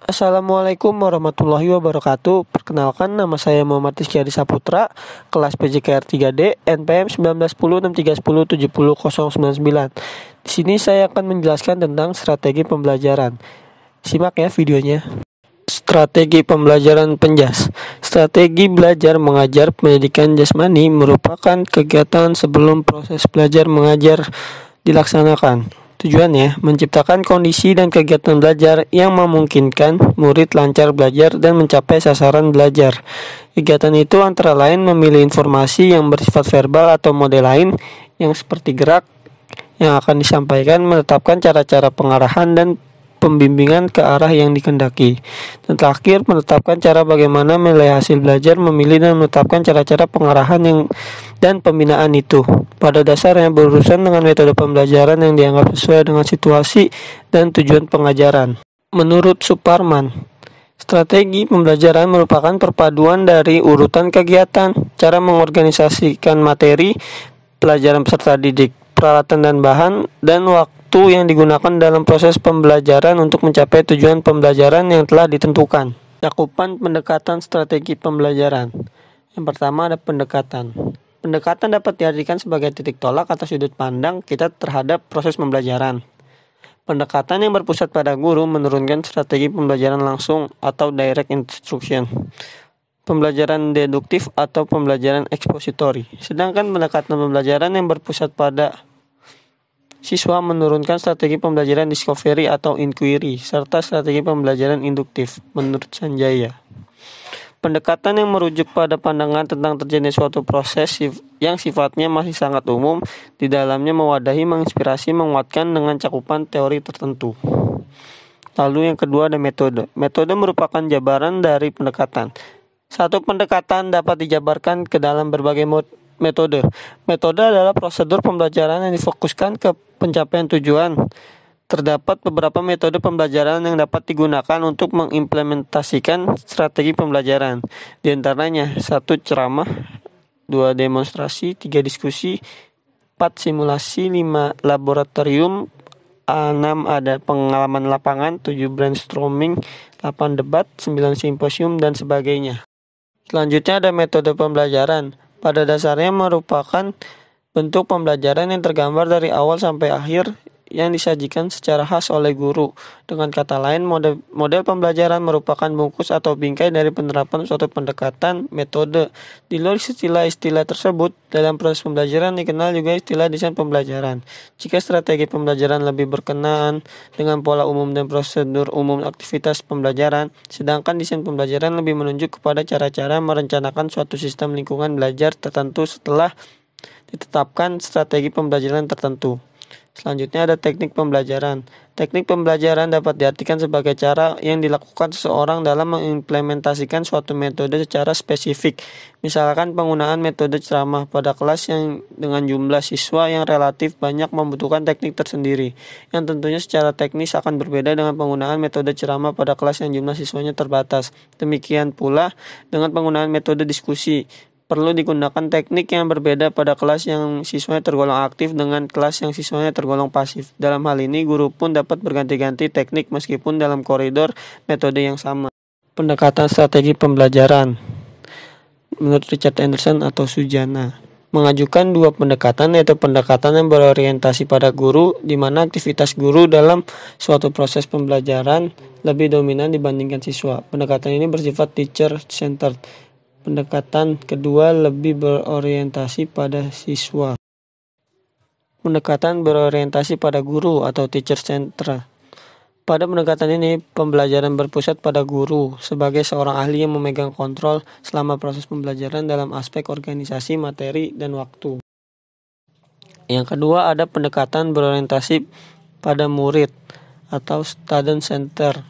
Assalamualaikum warahmatullahi wabarakatuh. Perkenalkan nama saya Muhammad Iskari Saputra, kelas PJKR 3D, NPM 1910 6310 Di sini saya akan menjelaskan tentang strategi pembelajaran. Simak ya videonya. Strategi pembelajaran penjas. Strategi belajar mengajar pendidikan jasmani merupakan kegiatan sebelum proses belajar mengajar dilaksanakan. Tujuannya menciptakan kondisi dan kegiatan belajar yang memungkinkan murid lancar belajar dan mencapai sasaran belajar. Kegiatan itu antara lain memilih informasi yang bersifat verbal atau model lain yang seperti gerak yang akan disampaikan, menetapkan cara-cara pengarahan dan pembimbingan ke arah yang dikendaki. Dan terakhir, menetapkan cara bagaimana menilai hasil belajar, memilih dan menetapkan cara-cara pengarahan yang dan pembinaan itu. Pada dasarnya berurusan dengan metode pembelajaran yang dianggap sesuai dengan situasi dan tujuan pengajaran. Menurut Suparman, Strategi pembelajaran merupakan perpaduan dari urutan kegiatan, cara mengorganisasikan materi, pelajaran peserta didik, peralatan dan bahan, dan waktu waktu yang digunakan dalam proses pembelajaran untuk mencapai tujuan pembelajaran yang telah ditentukan. Cakupan pendekatan strategi pembelajaran. Yang pertama ada pendekatan. Pendekatan dapat diartikan sebagai titik tolak atau sudut pandang kita terhadap proses pembelajaran. Pendekatan yang berpusat pada guru menurunkan strategi pembelajaran langsung atau direct instruction pembelajaran deduktif atau pembelajaran ekspositori. Sedangkan pendekatan pembelajaran yang berpusat pada Siswa menurunkan strategi pembelajaran discovery atau inquiry serta strategi pembelajaran induktif menurut Sanjaya. Pendekatan yang merujuk pada pandangan tentang terjadinya suatu proses yang sifatnya masih sangat umum di dalamnya mewadahi, menginspirasi, menguatkan dengan cakupan teori tertentu. Lalu yang kedua ada metode. Metode merupakan jabaran dari pendekatan. Satu pendekatan dapat dijabarkan ke dalam berbagai mode metode. Metode adalah prosedur pembelajaran yang difokuskan ke pencapaian tujuan. Terdapat beberapa metode pembelajaran yang dapat digunakan untuk mengimplementasikan strategi pembelajaran. Di antaranya, satu ceramah, dua demonstrasi, tiga diskusi, empat simulasi, lima laboratorium, enam ada pengalaman lapangan, tujuh brainstorming, delapan debat, sembilan simposium, dan sebagainya. Selanjutnya ada metode pembelajaran pada dasarnya merupakan bentuk pembelajaran yang tergambar dari awal sampai akhir yang disajikan secara khas oleh guru. Dengan kata lain, model, model pembelajaran merupakan bungkus atau bingkai dari penerapan suatu pendekatan metode. Di luar istilah-istilah tersebut, dalam proses pembelajaran dikenal juga istilah desain pembelajaran. Jika strategi pembelajaran lebih berkenaan dengan pola umum dan prosedur umum aktivitas pembelajaran, sedangkan desain pembelajaran lebih menunjuk kepada cara-cara merencanakan suatu sistem lingkungan belajar tertentu setelah ditetapkan strategi pembelajaran tertentu. Selanjutnya ada teknik pembelajaran. Teknik pembelajaran dapat diartikan sebagai cara yang dilakukan seseorang dalam mengimplementasikan suatu metode secara spesifik. Misalkan penggunaan metode ceramah pada kelas yang dengan jumlah siswa yang relatif banyak membutuhkan teknik tersendiri, yang tentunya secara teknis akan berbeda dengan penggunaan metode ceramah pada kelas yang jumlah siswanya terbatas. Demikian pula dengan penggunaan metode diskusi perlu digunakan teknik yang berbeda pada kelas yang siswanya tergolong aktif dengan kelas yang siswanya tergolong pasif. Dalam hal ini, guru pun dapat berganti-ganti teknik meskipun dalam koridor metode yang sama. Pendekatan strategi pembelajaran menurut Richard Anderson atau Sujana mengajukan dua pendekatan yaitu pendekatan yang berorientasi pada guru di mana aktivitas guru dalam suatu proses pembelajaran lebih dominan dibandingkan siswa. Pendekatan ini bersifat teacher centered Pendekatan kedua lebih berorientasi pada siswa. Pendekatan berorientasi pada guru atau teacher centra. Pada pendekatan ini, pembelajaran berpusat pada guru sebagai seorang ahli yang memegang kontrol selama proses pembelajaran dalam aspek organisasi, materi, dan waktu. Yang kedua, ada pendekatan berorientasi pada murid atau student center.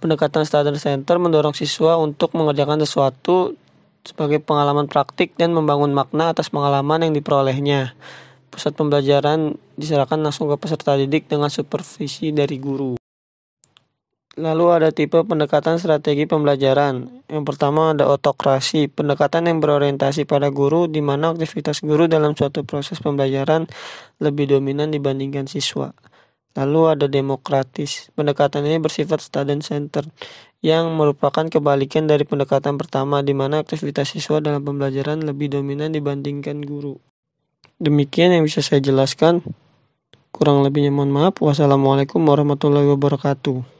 Pendekatan standar center mendorong siswa untuk mengerjakan sesuatu sebagai pengalaman praktik dan membangun makna atas pengalaman yang diperolehnya. Pusat pembelajaran diserahkan langsung ke peserta didik dengan supervisi dari guru. Lalu ada tipe pendekatan strategi pembelajaran. Yang pertama ada otokrasi, pendekatan yang berorientasi pada guru di mana aktivitas guru dalam suatu proses pembelajaran lebih dominan dibandingkan siswa. Lalu ada demokratis. Pendekatan ini bersifat student center yang merupakan kebalikan dari pendekatan pertama di mana aktivitas siswa dalam pembelajaran lebih dominan dibandingkan guru. Demikian yang bisa saya jelaskan. Kurang lebihnya mohon maaf. Wassalamualaikum warahmatullahi wabarakatuh.